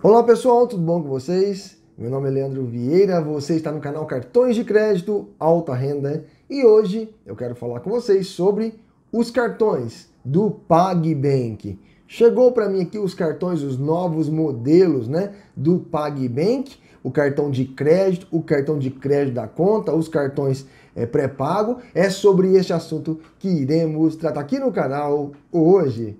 Olá pessoal, tudo bom com vocês? Meu nome é Leandro Vieira, você está no canal Cartões de Crédito Alta Renda e hoje eu quero falar com vocês sobre os cartões do PagBank. Chegou para mim aqui os cartões, os novos modelos né, do PagBank, o cartão de crédito, o cartão de crédito da conta, os cartões é, pré-pago. É sobre este assunto que iremos tratar aqui no canal hoje.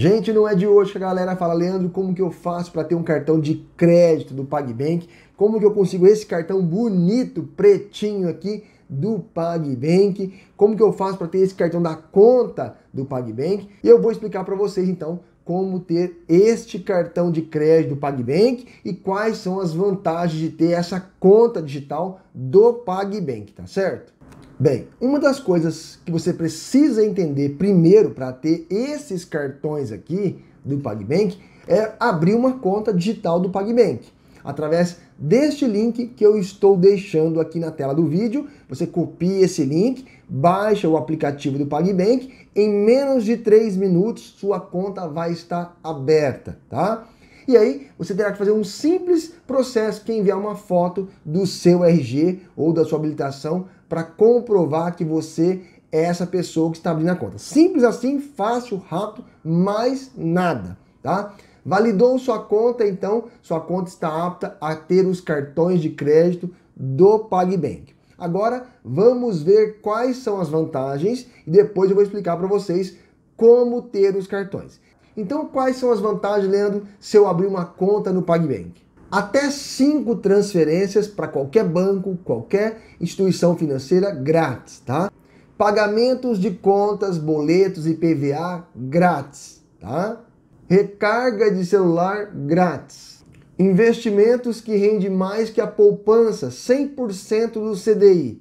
Gente, não é de hoje que a galera fala, Leandro, como que eu faço para ter um cartão de crédito do PagBank? Como que eu consigo esse cartão bonito, pretinho aqui do PagBank? Como que eu faço para ter esse cartão da conta do PagBank? E eu vou explicar para vocês então como ter este cartão de crédito do PagBank e quais são as vantagens de ter essa conta digital do PagBank, tá certo? Bem, uma das coisas que você precisa entender primeiro para ter esses cartões aqui do PagBank é abrir uma conta digital do PagBank. Através deste link que eu estou deixando aqui na tela do vídeo, você copia esse link, baixa o aplicativo do PagBank, em menos de 3 minutos sua conta vai estar aberta, tá? E aí você terá que fazer um simples processo que é enviar uma foto do seu RG ou da sua habilitação para comprovar que você é essa pessoa que está abrindo a conta. Simples assim, fácil, rápido, mais nada, tá? Validou sua conta, então sua conta está apta a ter os cartões de crédito do PagBank. Agora vamos ver quais são as vantagens e depois eu vou explicar para vocês como ter os cartões. Então, quais são as vantagens, Leandro, se eu abrir uma conta no PagBank? até cinco transferências para qualquer banco, qualquer instituição financeira grátis, tá? Pagamentos de contas, boletos e PVA grátis, tá? Recarga de celular grátis. Investimentos que rende mais que a poupança, 100% do CDI.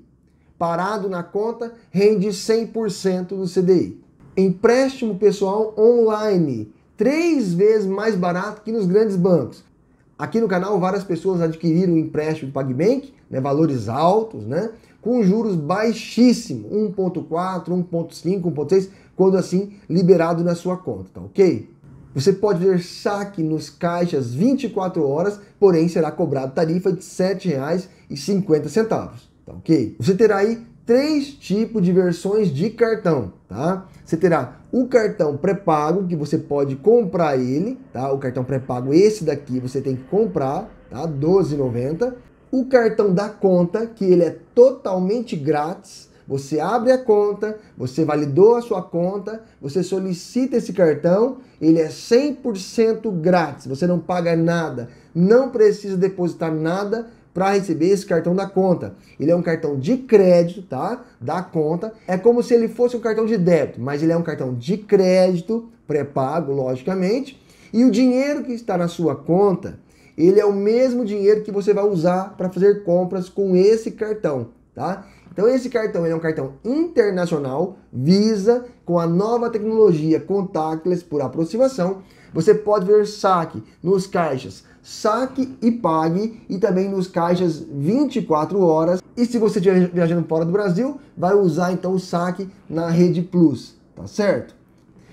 Parado na conta, rende 100% do CDI. Empréstimo pessoal online, três vezes mais barato que nos grandes bancos Aqui no canal, várias pessoas adquiriram um empréstimo PagBank, né, valores altos, né, com juros baixíssimos, 1.4, 1.5, 1.6, quando assim liberado na sua conta, tá ok? Você pode ver saque nos caixas 24 horas, porém será cobrado tarifa de R$ 7,50, tá ok? Você terá aí três tipos de versões de cartão, tá? Você terá o cartão pré-pago que você pode comprar ele, tá? O cartão pré-pago esse daqui você tem que comprar, tá? 12,90. O cartão da conta que ele é totalmente grátis. Você abre a conta, você validou a sua conta, você solicita esse cartão, ele é 100% grátis, você não paga nada, não precisa depositar nada, para receber esse cartão da conta. Ele é um cartão de crédito, tá? Da conta. É como se ele fosse um cartão de débito, mas ele é um cartão de crédito pré-pago, logicamente. E o dinheiro que está na sua conta, ele é o mesmo dinheiro que você vai usar para fazer compras com esse cartão, tá? Então esse cartão é um cartão internacional Visa com a nova tecnologia contactless por aproximação, você pode ver saque nos caixas saque e pague e também nos caixas 24 horas. E se você estiver viajando fora do Brasil, vai usar então o saque na Rede Plus, tá certo?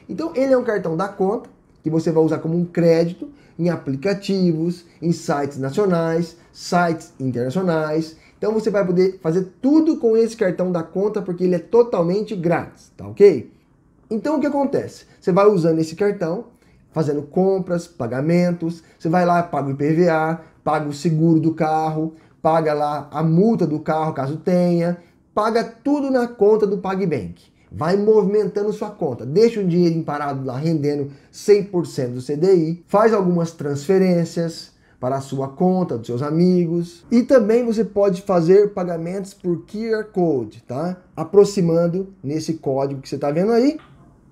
Então ele é um cartão da conta que você vai usar como um crédito em aplicativos, em sites nacionais, sites internacionais. Então você vai poder fazer tudo com esse cartão da conta porque ele é totalmente grátis, tá ok? Então o que acontece? Você vai usando esse cartão fazendo compras, pagamentos. Você vai lá, paga o IPVA, paga o seguro do carro, paga lá a multa do carro, caso tenha, paga tudo na conta do PagBank. Vai movimentando sua conta, deixa o dinheiro parado lá rendendo 100% do CDI, faz algumas transferências para a sua conta dos seus amigos e também você pode fazer pagamentos por QR Code, tá? Aproximando nesse código que você está vendo aí,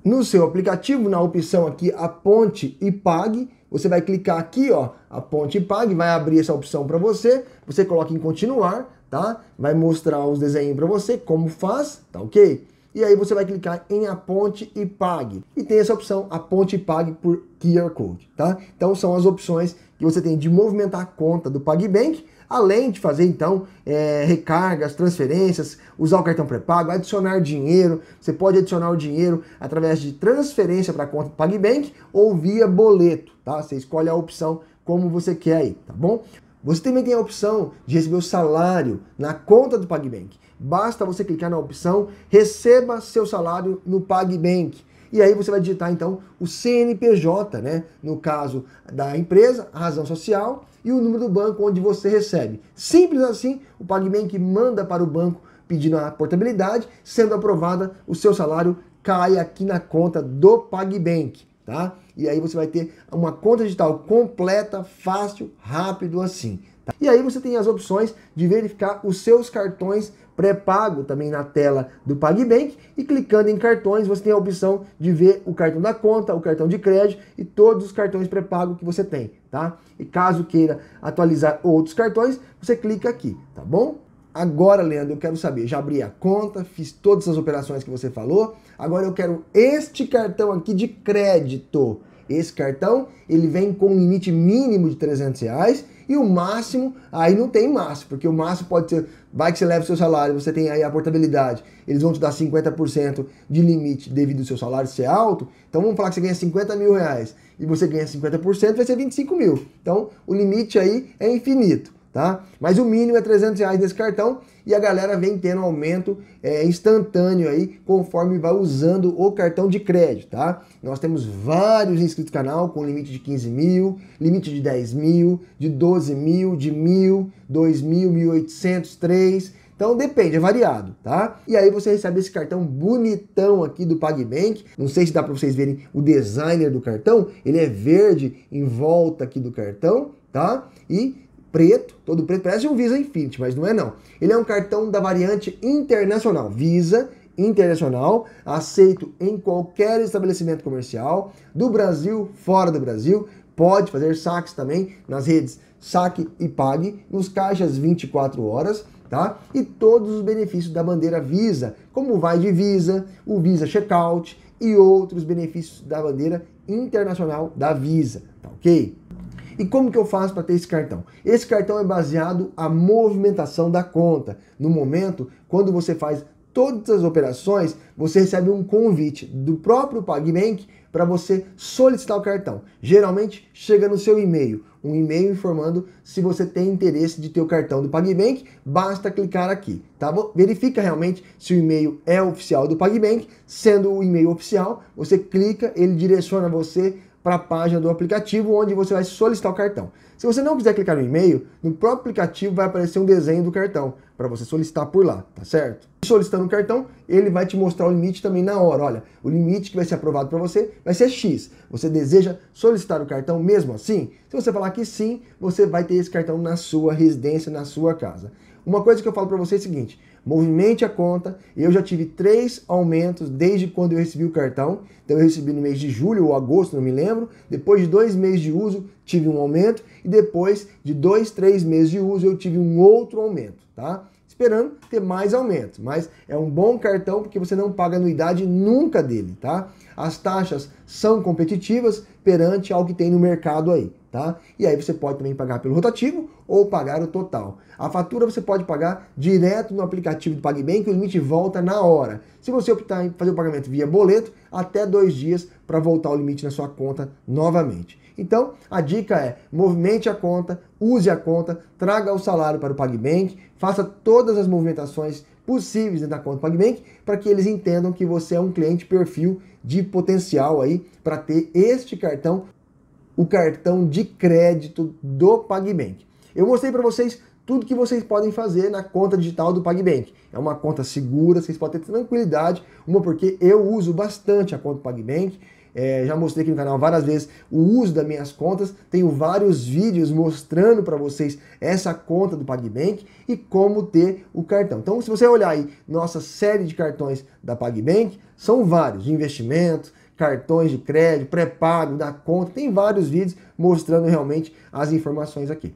no seu aplicativo, na opção aqui Aponte e Pague, você vai clicar aqui, ó, Aponte e Pague, vai abrir essa opção para você, você coloca em continuar, tá? Vai mostrar os desenhos para você, como faz, tá ok? E aí você vai clicar em Aponte e Pague. E tem essa opção Aponte e Pague por QR Code, tá? Então são as opções que você tem de movimentar a conta do PagBank além de fazer então é, recargas, transferências, usar o cartão pré-pago, adicionar dinheiro. Você pode adicionar o dinheiro através de transferência para a conta do PagBank ou via boleto, tá? Você escolhe a opção como você quer aí, tá bom? Você também tem a opção de receber o salário na conta do PagBank. Basta você clicar na opção Receba seu salário no PagBank. E aí você vai digitar então o CNPJ, né? No caso da empresa, a razão social e o número do banco onde você recebe. Simples assim, o PagBank manda para o banco pedindo a portabilidade, sendo aprovada, o seu salário cai aqui na conta do PagBank tá? E aí você vai ter uma conta digital completa, fácil, rápido assim. Tá? E aí você tem as opções de verificar os seus cartões pré-pago também na tela do PagBank e clicando em cartões você tem a opção de ver o cartão da conta, o cartão de crédito e todos os cartões pré-pago que você tem, tá? E caso queira atualizar outros cartões, você clica aqui, tá bom? Agora, Leandro, eu quero saber, já abri a conta, fiz todas as operações que você falou, agora eu quero este cartão aqui de crédito. Esse cartão, ele vem com um limite mínimo de 300 reais e o máximo, aí não tem máximo, porque o máximo pode ser, vai que você leva o seu salário, você tem aí a portabilidade, eles vão te dar 50% de limite devido ao seu salário ser alto, então vamos falar que você ganha 50 mil reais e você ganha 50%, vai ser 25 mil. Então o limite aí é infinito tá? Mas o mínimo é 300 reais nesse cartão e a galera vem tendo aumento é, instantâneo aí conforme vai usando o cartão de crédito, tá? Nós temos vários inscritos no canal com limite de 15 mil, limite de 10 mil, de 12 mil, de mil, 2 mil, 1.800, 3... Então depende, é variado, tá? E aí você recebe esse cartão bonitão aqui do PagBank. Não sei se dá para vocês verem o designer do cartão. Ele é verde em volta aqui do cartão, tá? E preto, todo preto, parece um Visa Infinity, mas não é não. Ele é um cartão da variante internacional, Visa Internacional, aceito em qualquer estabelecimento comercial, do Brasil, fora do Brasil, pode fazer saques também nas redes Saque e Pague, nos caixas 24 horas, tá? E todos os benefícios da bandeira Visa, como o Vai de Visa, o Visa Checkout e outros benefícios da bandeira internacional da Visa, tá ok? E como que eu faço para ter esse cartão? Esse cartão é baseado a movimentação da conta. No momento, quando você faz todas as operações, você recebe um convite do próprio PagBank para você solicitar o cartão. Geralmente chega no seu e-mail, um e-mail informando se você tem interesse de ter o cartão do PagBank, basta clicar aqui, tá bom? Verifica realmente se o e-mail é oficial do PagBank, sendo o e-mail oficial, você clica, ele direciona você para a página do aplicativo onde você vai solicitar o cartão. Se você não quiser clicar no e-mail, no próprio aplicativo vai aparecer um desenho do cartão para você solicitar por lá, tá certo? Solicitando o cartão, ele vai te mostrar o limite também na hora. Olha, o limite que vai ser aprovado para você vai ser X. Você deseja solicitar o cartão mesmo assim? Se você falar que sim, você vai ter esse cartão na sua residência, na sua casa. Uma coisa que eu falo para você é o seguinte: movimente a conta. Eu já tive três aumentos desde quando eu recebi o cartão. Então eu recebi no mês de julho ou agosto, não me lembro. Depois de dois meses de uso, tive um aumento. E depois de dois, três meses de uso, eu tive um outro aumento, tá? Esperando ter mais aumento. Mas é um bom cartão porque você não paga anuidade nunca dele, tá? As taxas são competitivas perante ao que tem no mercado aí. Tá? E aí você pode também pagar pelo rotativo ou pagar o total. A fatura você pode pagar direto no aplicativo do PagBank, o limite volta na hora. Se você optar em fazer o pagamento via boleto, até dois dias para voltar o limite na sua conta novamente. Então, a dica é: movimente a conta, use a conta, traga o salário para o PagBank, faça todas as movimentações possíveis dentro da conta do PagBank para que eles entendam que você é um cliente perfil de potencial aí para ter este cartão o cartão de crédito do PagBank. Eu mostrei para vocês tudo que vocês podem fazer na conta digital do PagBank. É uma conta segura, vocês podem ter tranquilidade, uma porque eu uso bastante a conta do PagBank. É, já mostrei aqui no canal várias vezes o uso das minhas contas, tenho vários vídeos mostrando para vocês essa conta do PagBank e como ter o cartão. Então, se você olhar aí nossa série de cartões da PagBank, são vários, de investimento, cartões de crédito, pré-pago, da conta. Tem vários vídeos mostrando realmente as informações aqui.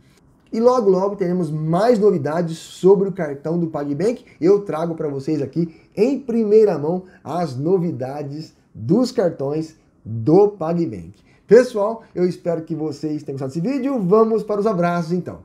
E logo, logo teremos mais novidades sobre o cartão do PagBank. Eu trago para vocês aqui em primeira mão as novidades dos cartões do PagBank. Pessoal, eu espero que vocês tenham gostado desse vídeo. Vamos para os abraços então.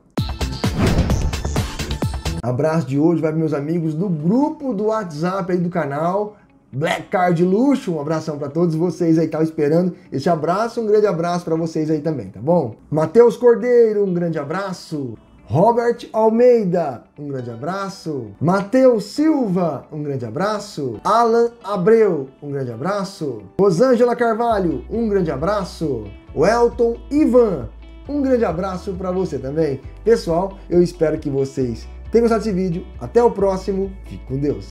Abraço de hoje vai para meus amigos do grupo do WhatsApp aí do canal. Black Card Luxo. Um abração para todos vocês aí que estão esperando esse abraço. Um grande abraço para vocês aí também, tá bom? Matheus Cordeiro, um grande abraço. Robert Almeida, um grande abraço. Matheus Silva, um grande abraço. Alan Abreu, um grande abraço. Rosângela Carvalho, um grande abraço. Welton Ivan, um grande abraço para você também. Pessoal, eu espero que vocês tenham gostado desse vídeo. Até o próximo. Fique com Deus.